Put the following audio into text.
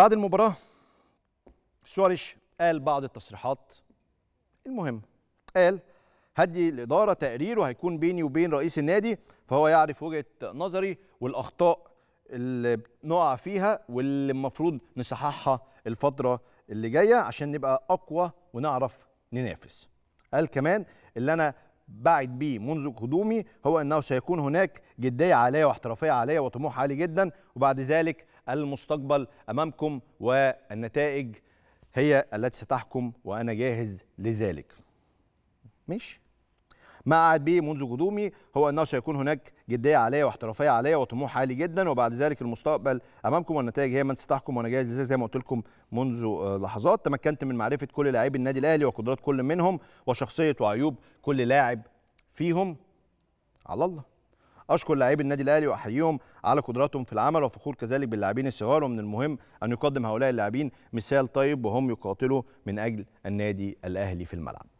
بعد المباراة سواريش قال بعض التصريحات المهمة قال هدي الإدارة تقرير وهيكون بيني وبين رئيس النادي فهو يعرف وجهة نظري والأخطاء اللي بنقع فيها واللي المفروض نصححها الفترة اللي جاية عشان نبقى أقوى ونعرف ننافس قال كمان اللي أنا بعد بيه منذ قدومي هو أنه سيكون هناك جدية عالية واحترافية عالية وطموح عالي جدا وبعد ذلك المستقبل امامكم والنتائج هي التي ستحكم وانا جاهز لذلك مش ما قعد بيه منذ قدومي هو انه سيكون هناك جديه عليا واحترافيه عليا وطموح عالي جدا وبعد ذلك المستقبل امامكم والنتائج هي من ستحكم وانا جاهز لذلك زي ما قلت لكم منذ آه، لحظات تمكنت من معرفه كل لاعبي النادي الاهلي وقدرات كل منهم وشخصيه وعيوب كل لاعب فيهم على الله اشكر لاعبي النادي الاهلي واحييهم على قدراتهم في العمل وفخور كذلك باللاعبين الصغار ومن المهم ان يقدم هؤلاء اللاعبين مثال طيب وهم يقاتلوا من اجل النادي الاهلي في الملعب